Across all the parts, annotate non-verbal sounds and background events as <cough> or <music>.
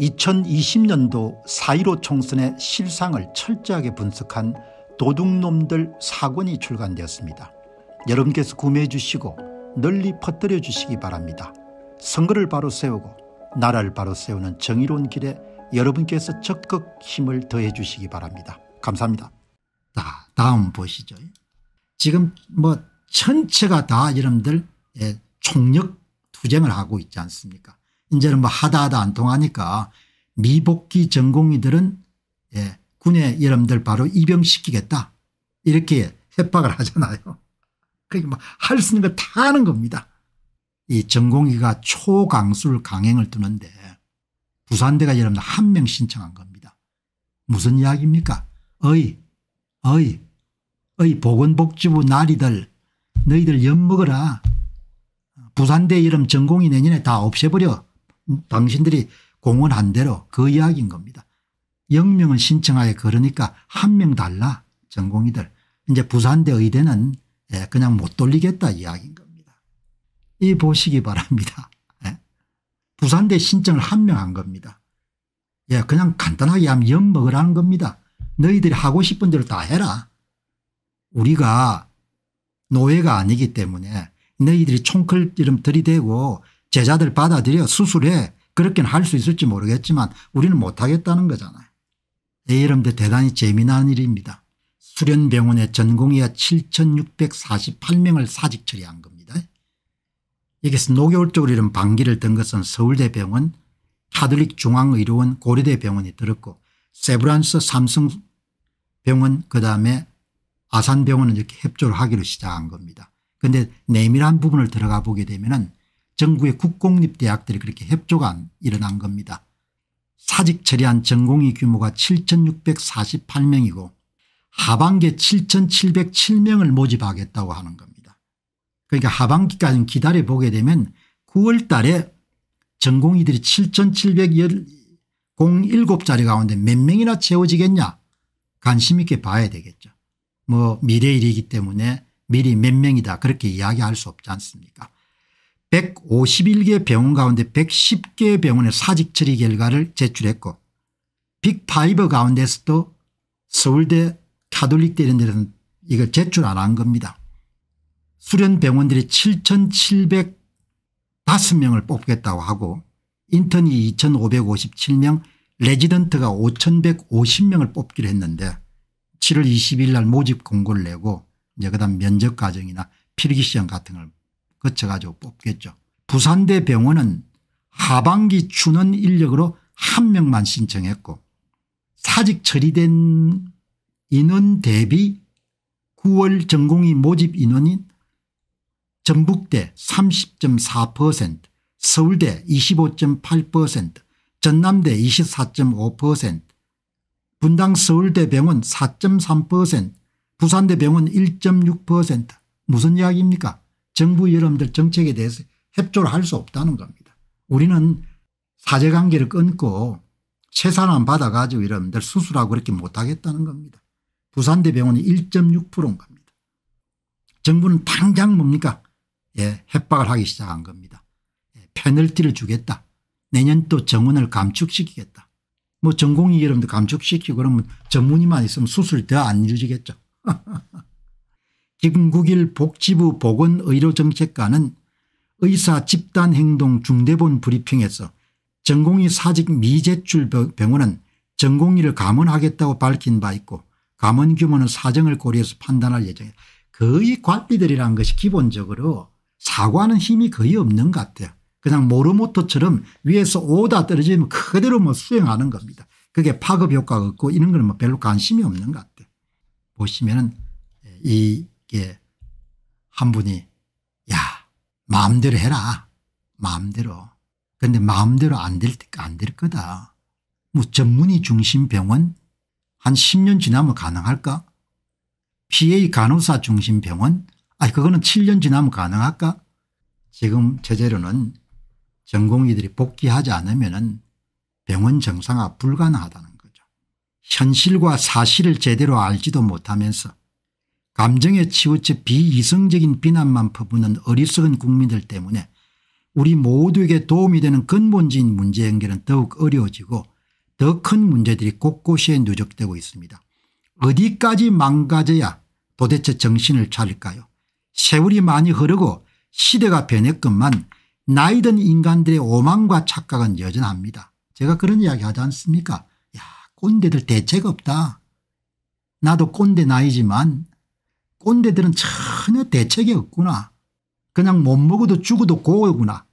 2020년도 4.15 총선의 실상을 철저하게 분석한 도둑놈들 사권이 출간되었습니다. 여러분께서 구매해 주시고 널리 퍼뜨려 주시기 바랍니다. 선거를 바로 세우고 나라를 바로 세우는 정의로운 길에 여러분께서 적극 힘을 더해 주시기 바랍니다. 감사합니다. 자, 다음 보시죠. 지금 뭐 전체가 다 여러분들 예, 총력 투쟁을 하고 있지 않습니까 이제는 뭐 하다 하다 안 통하니까 미복귀 전공의들은 예, 군의 여러분들 바로 입영시키겠다 이렇게 협박을 하잖아요. <laughs> 그러니까 막할 뭐 수 있는 걸 다 하는 겁니다. 이 전공의가 초강술 강행을 뜨는데 부산대가 여러분 들한 명 신청한 겁니다. 무슨 이야기입니까? 어이 어이 어이 보건복지부 나리들 너희들 엿먹어라. 부산대 이름 전공이 내년에 다 없애버려 당신들이 공헌한 대로 그 이야기인 겁니다. 영명은 신청하에 그러니까 한 명 달라 전공이들 이제 부산대 의대는 예, 그냥 못 돌리겠다 이야기인 겁니다. 이 보시기 바랍니다. 예. 부산대 신청을 한 명 한 겁니다. 예, 그냥 간단하게 하면 엿 먹으라는 겁니다. 너희들이 하고 싶은 대로 다 해라. 우리가 노예가 아니기 때문에 너희들이 총클 이름 들이대고 제자들 받아들여 수술해 그렇게는 할 수 있을지 모르겠지만 우리는 못하겠다는 거잖아요. 여러분들 대단히 재미난 일입니다. 수련병원의 전공의와 7648명을 사직 처리한 겁니다. 여기서 노골적으로 이런 반기를 든 것은 서울대병원 카톨릭 중앙의료원 고려대병원이 들었고 세브란스 삼성병원 그다음에 아산병원은 이렇게 협조를 하기로 시작한 겁니다. 그런데 내밀한 부분을 들어가 보게 되면 은 전국의 국공립대학들이 그렇게 협조가 일어난 겁니다. 사직 처리한 전공의 규모가 7648명이고 하반기에 7707명을 모집하겠다고 하는 겁니다. 그러니까 하반기까지 는 기다려보게 되면 9월 달에 전공의들이 7707자리 가운데 몇 명이나 채워지겠냐 관심 있게 봐야 되겠죠. 뭐 미래일이기 때문에 미리 몇 명이다 그렇게 이야기할 수 없지 않습니까 151개 병원 가운데 110개 병원의 사직 처리 결과를 제출했고 빅파이브 가운데서도 서울대 카톨릭대 이런 데는 이걸 제출 안 한 겁니다. 수련 병원들이 7,705명을 뽑겠다고 하고 인턴이 2,557명 레지던트가 5,150명을 뽑기로 했는데 7월 20일 날 모집 공고를 내고 이제 그다음 면접 과정이나 필기 시험 같은 걸 거쳐가지고 뽑겠죠. 부산대 병원은 하반기 추는 인력으로 한 명만 신청했고 사직 처리된 인원 대비 9월 전공의 모집 인원인 전북대 30.4% 서울대 25.8% 전남대 24.5% 분당 서울대병원 4.3% 부산대병원 1.6% 무슨 이야기입니까 정부 여러분들 정책에 대해서 협조를 할 수 없다는 겁니다. 우리는 사제관계를 끊고 최산안 받아가지고 여러분들 수술하고 그렇게 못하겠다는 겁니다. 부산대병원이 1.6%인 겁니다. 정부는 당장 뭡니까 예, 협박을 하기 시작한 겁니다. 예, 페널티를 주겠다. 내년 또 정원을 감축시키겠다. 뭐 전공이 여러분들 감축시키고 그러면 전문의만 있으면 수술 더안 이루어지겠죠. <laughs> 김국일 복지부 보건의료정책관은 의사 집단행동 중대본 브리핑에서 전공의 사직 미제출 병원은 전공의를 감원하겠다고 밝힌 바 있고 감원 규모는 사정을 고려해서 판단할 예정이다. 거의 관리들이라는 것이 기본적으로 사과는 힘이 거의 없는 것 같아요. 그냥 모르모토처럼 위에서 오다 떨어지면 그대로 뭐 수행하는 겁니다. 그게 파급 효과가 없고 이런 건뭐 별로 관심이 없는 것 같아요. 보시면이 예. 한 분이 야 마음대로 해라 마음대로 근데 마음대로 안될안될 거다 뭐 전문의 중심 병원 한 10년 지나면 가능할까 PA 간호사 중심 병원 아 그거는 7년 지나면 가능할까 지금 제재로는 전공의들이 복귀하지 않으면 병원 정상화 불가능하다는 거죠 현실과 사실을 제대로 알지도 못하면서 감정에 치우쳐 비이성적인 비난만 퍼부는 어리석은 국민들 때문에 우리 모두에게 도움이 되는 근본적인 문제 연결은 더욱 어려워지고 더 큰 문제들이 곳곳에 누적되고 있습니다. 어디까지 망가져야 도대체 정신을 차릴까요 세월이 많이 흐르고 시대가 변했건만 나이 든 인간들의 오만과 착각은 여전합니다. 제가 그런 이야기 하지 않습니까 야 꼰대들 대책 없다. 나도 꼰대 나이지만 꼰대들은 전혀 대책이 없구나. 그냥 못 먹어도 죽어도 고구나.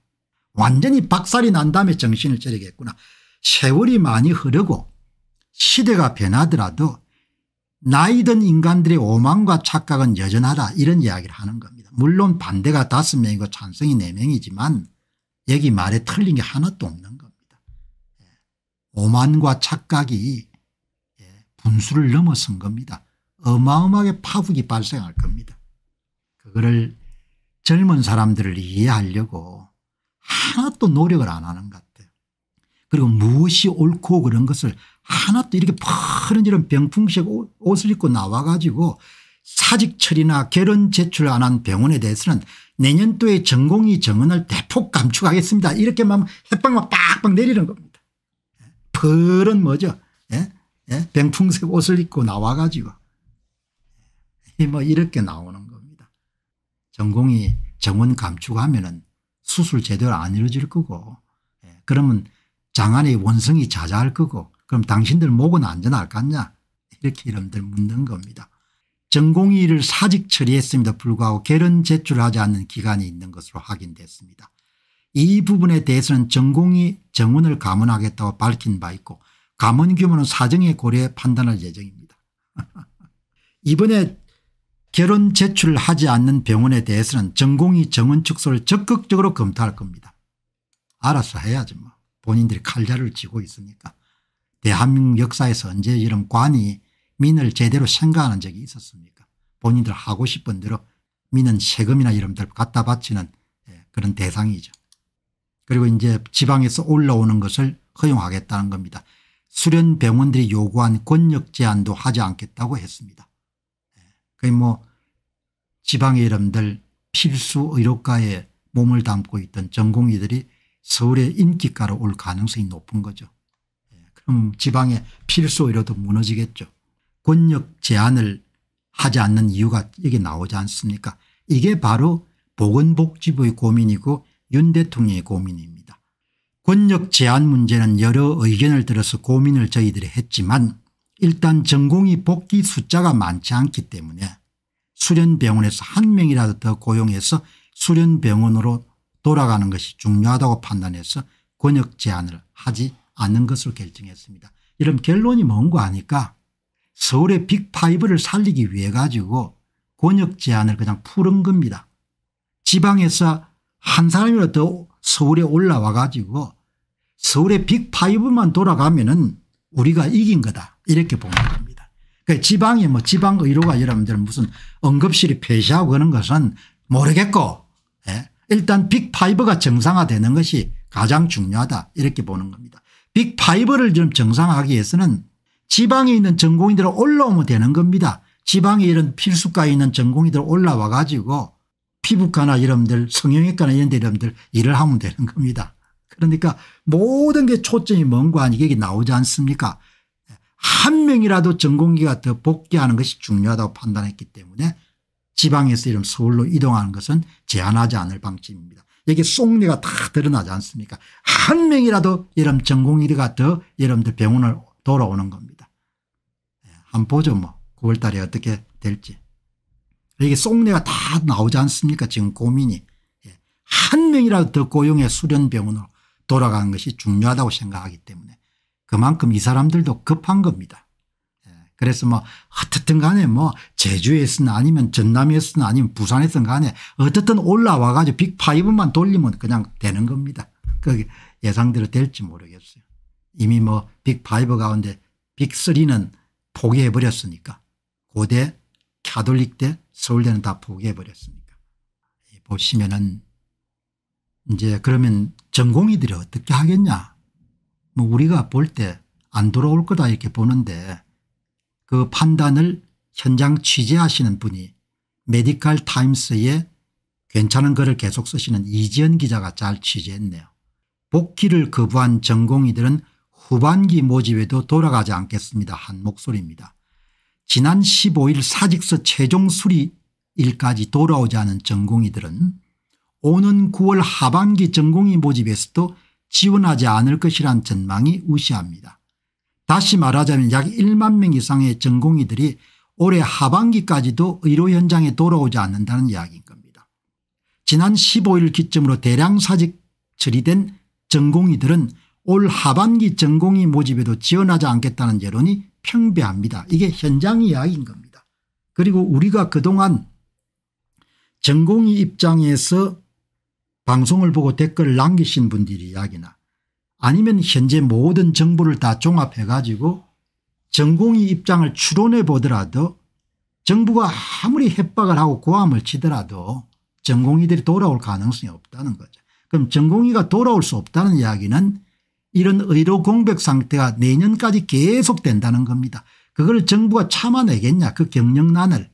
완전히 박살이 난 다음에 정신을 차리겠구나. 세월이 많이 흐르고 시대가 변하더라도 나이든 인간들의 오만과 착각은 여전하다 이런 이야기를 하는 겁니다. 물론 반대가 다섯 명이고 찬성이 네 명이지만 여기 말에 틀린 게 하나도 없는 겁니다. 예. 오만과 착각이 예, 분수를 넘어선 겁니다. 어마어마하게 파국이 발생할 겁니다. 그거를 젊은 사람들을 이해하려고 하나도 노력을 안 하는 것 같아요. 그리고 무엇이 옳고 그런 것을 하나도 이렇게 퍼른 이런 병풍식 옷을 입고 나와 가지고 사직철이나 결혼 제출 안 한 병원에 대해서는 내년도에 전공의 정원을 대폭 감축하겠습니다. 이렇게만 햇방만 빡빡 내리는 겁니다. 펄은 예? 뭐죠? 예? 예? 병풍색 옷을 입고 나와 가지고. 뭐 이렇게 나오는 겁니다. 전공이 정원 감축하면은 수술 제대로 안 이루어질 거고 예, 그러면 장안의 원성이 자자할 거고 그럼 당신들 목은 안전할 거냐 이렇게 이름들 묻는 겁니다. 전공의를 사직 처리했음에도 불구하고 결혼 제출하지 않는 기간이 있는 것으로 확인됐습니다. 이 부분에 대해서는 전공이 정원을 감원하겠다고 밝힌 바 있고 감원 규모는 사정에 고려해 판단할 예정입니다. <laughs> 이번에 결혼 제출을 하지 않는 병원에 대해서는 전공의 정원 축소를 적극적으로 검토할 겁니다. 알아서 해야지 뭐. 본인들이 칼자를 쥐고 있으니까. 대한민국 역사에서 언제 이런 관이 민을 제대로 생각하는 적이 있었습니까 본인들 하고 싶은 대로 민은 세금이나 이런 데 갖다 바치는 예, 그런 대상이죠. 그리고 이제 지방에서 올라오는 것을 허용하겠다는 겁니다. 수련 병원들이 요구한 권력 제한도 하지 않겠다고 했습니다. 거뭐 지방의 이름들 필수 의료과에 몸을 담고 있던 전공의들이 서울의 인기가로 올 가능성이 높은 거죠. 예, 그럼 지방의 필수 의료도 무너지겠죠. 권력 제한을 하지 않는 이유가 여기 나오지 않습니까 이게 바로 보건복지부의 고민이고 윤 대통령의 고민입니다. 권력 제한 문제는 여러 의견을 들어서 고민을 저희들이 했지만 일단 전공이 복귀 숫자가 많지 않기 때문에 수련병원에서 한 명이라도 더 고용해서 수련병원으로 돌아가는 것이 중요하다고 판단해서 권역 제한을 하지 않는 것으로 결정했습니다. 이런 결론이 뭔 거 아니까 서울의 빅파이브를 살리기 위해 가지고 권역 제한을 그냥 푸른 겁니다. 지방에서 한 사람이라도 서울에 올라와 가지고 서울의 빅파이브만 돌아가면은 우리가 이긴 거다 이렇게 보는 겁니다. 그 지방이 뭐 지방 의료가 여러분들 무슨 응급실이 폐쇄하고 그런 것은 모르겠고 예? 일단 빅파가 정상화되는 것이 가장 중요하다 이렇게 보는 겁니다. 빅파를좀 정상화하기 위해서는 지방에 있는 전공의들 올라오면 되는 겁니다. 지방에 이런 필수과에 있는 전공의들 올라와 가지고 피부과나 여러분들 성형외과나 이런 데 여러분들 일을 하면 되는 겁니다. 그러니까 모든 게 초점이 뭔고 아니게 나오지 않습니까 한 명이라도 전공기가 더 복귀하는 것이 중요하다고 판단했기 때문에 지방에서 이런 서울로 이동하는 것은 제한하지 않을 방침입니다. 여기 쏙내가 다 드러나지 않습니까 한 명이라도 여름 전공의가 더 여러분들 병원을 돌아오는 겁니다. 한 보죠 뭐 9월 달에 어떻게 될지. 이게 쏙내가 다 나오지 않습니까 지금 고민이. 예. 한 명이라도 더 고용해 수련병원을 돌아간 것이 중요하다고 생각하기 때문에 그만큼 이 사람들도 급한 겁니다. 예, 그래서 뭐 어떻든 간에 뭐 제주에서는 아니면 전남에서는 아니면 부산에서는 간에 어떻든 올라와 가지고 빅파이브만 돌리면 그냥 되는 겁니다. 그게 예상대로 될지 모르겠어요. 이미 뭐 빅파이브 가운데 빅3는 포기해버렸으니까 고대, 카톨릭대, 서울대는 다 포기해버렸으니까 예, 보시면은 이제 그러면 전공의들이 어떻게 하겠냐 뭐 우리가 볼 때 안 돌아올 거다 이렇게 보는데 그 판단을 현장 취재하시는 분이 메디칼 타임스에 괜찮은 글을 계속 쓰시는 이지연 기자가 잘 취재했네요. 복귀를 거부한 전공의들은 후반기 모집에도 돌아가지 않겠습니다. 한 목소리입니다. 지난 15일 사직서 최종 수리일까지 돌아오지 않은 전공의들은 오는 9월 하반기 전공의 모집에서도 지원하지 않을 것이란 전망이 우시합니다. 다시 말하자면 약 1만 명 이상의 전공의들이 올해 하반기까지도 의료 현장에 돌아오지 않는다는 이야기인 겁니다. 지난 15일 기점으로 대량 사직 처리된 전공의들은 올 하반기 전공의 모집에도 지원하지 않겠다는 여론이 평배합니다. 이게 현장 이야기인 겁니다. 그리고 우리가 그동안 전공의 입장에서 방송을 보고 댓글 을 남기신 분들 이야기나 아니면 현재 모든 정보를 다 종합해 가지고 전공의 입장을 추론해 보더라도 정부가 아무리 협박을 하고 고함을 치더라도 전공의들이 돌아올 가능성이 없다는 거죠. 그럼 전공의가 돌아올 수 없다는 이야기는 이런 의료 공백 상태가 내년까지 계속된다는 겁니다. 그걸 정부가 참아내겠냐 그 경영난을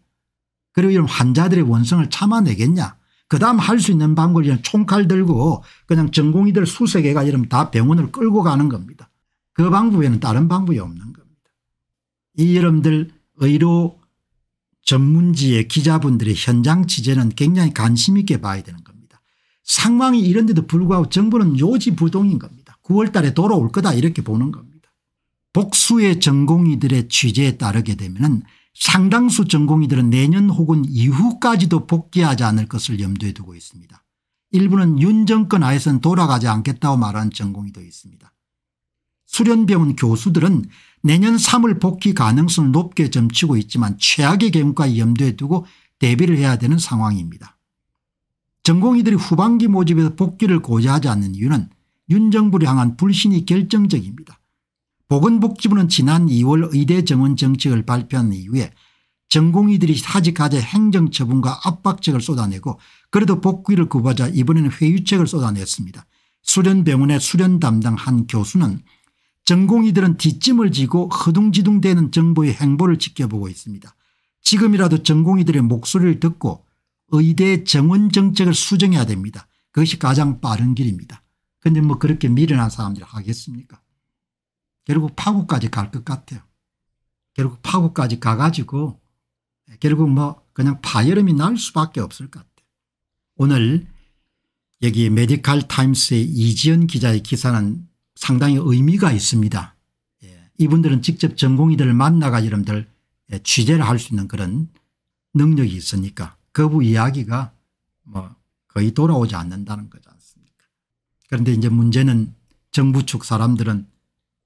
그리고 이런 환자들의 원성을 참아내겠냐 그다음 할 수 있는 방법이 총칼 들고 그냥 전공의들 수세 개가 이러면 다 병원을 끌고 가는 겁니다. 그 방법에는 다른 방법이 없는 겁니다. 이 여러분들 의료 전문지의 기자분들의 현장 취재는 굉장히 관심 있게 봐야 되는 겁니다. 상황이 이런데도 불구하고 정부는 요지부동인 겁니다. 9월 달에 돌아올 거다 이렇게 보는 겁니다. 복수의 전공의들의 취재에 따르게 되면 상당수 전공의들은 내년 혹은 이후까지도 복귀하지 않을 것을 염두에 두고 있습니다. 일부는 윤 정권 하에선 돌아가지 않겠다고 말하는 전공의도 있습니다. 수련병원 교수들은 내년 3월 복귀 가능성을 높게 점치고 있지만 최악의 경우까지 염두에 두고 대비를 해야 되는 상황입니다. 전공의들이 후반기 모집에서 복귀를 고지하지 않는 이유는 윤 정부를 향한 불신이 결정적입니다. 보건복지부는 지난 2월 의대 정원 정책을 발표한 이후에 전공의들이 사직하자 행정처분과 압박책을 쏟아내고 그래도 복귀를 구하자 이번에는 회유책을 쏟아냈습니다. 수련병원의 수련 담당 한 교수는 전공의들은 뒷짐을 지고 허둥지둥대는 정부의 행보를 지켜보고 있습니다. 지금이라도 전공의들의 목소리를 듣고 의대 정원 정책을 수정해야 됩니다. 그것이 가장 빠른 길입니다. 그런데 뭐 그렇게 미련한 사람들 하겠습니까 결국 파국까지 갈 것 같아요. 결국 파국까지 가가지고 결국 뭐 그냥 파열음이 날 수밖에 없을 것 같아요. 오늘 여기 메디칼 타임스의 이지연 기자의 기사는 상당히 의미가 있습니다. 예. 이분들은 직접 전공의들을 만나가 여러분들 예, 취재를 할 수 있는 그런 능력이 있으니까 거부 이야기가 뭐 거의 돌아오지 않는다는 거지 않습니까 그런데 이제 문제는 정부 측 사람들은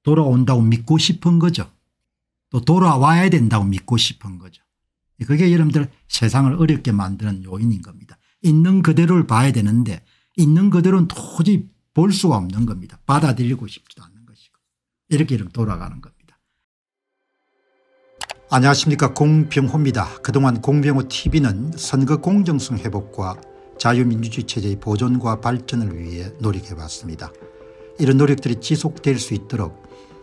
돌아온다고 믿고 싶은 거죠. 또 돌아와야 된다고 믿고 싶은 거죠. 그게 여러분들 세상을 어렵게 만드는 요인인 겁니다. 있는 그대로를 봐야 되는데 있는 그대로는 도저히 볼 수가 없는 겁니다. 받아들이고 싶지도 않는 것이고 이렇게 이름 돌아가는 겁니다. 안녕하십니까 공병호입니다. 그동안 공병호 tv는 선거 공정성 회복과 자유민주주의 체제의 보존과 발전을 위해 노력해왔습니다. 이런 노력들이 지속될 수 있도록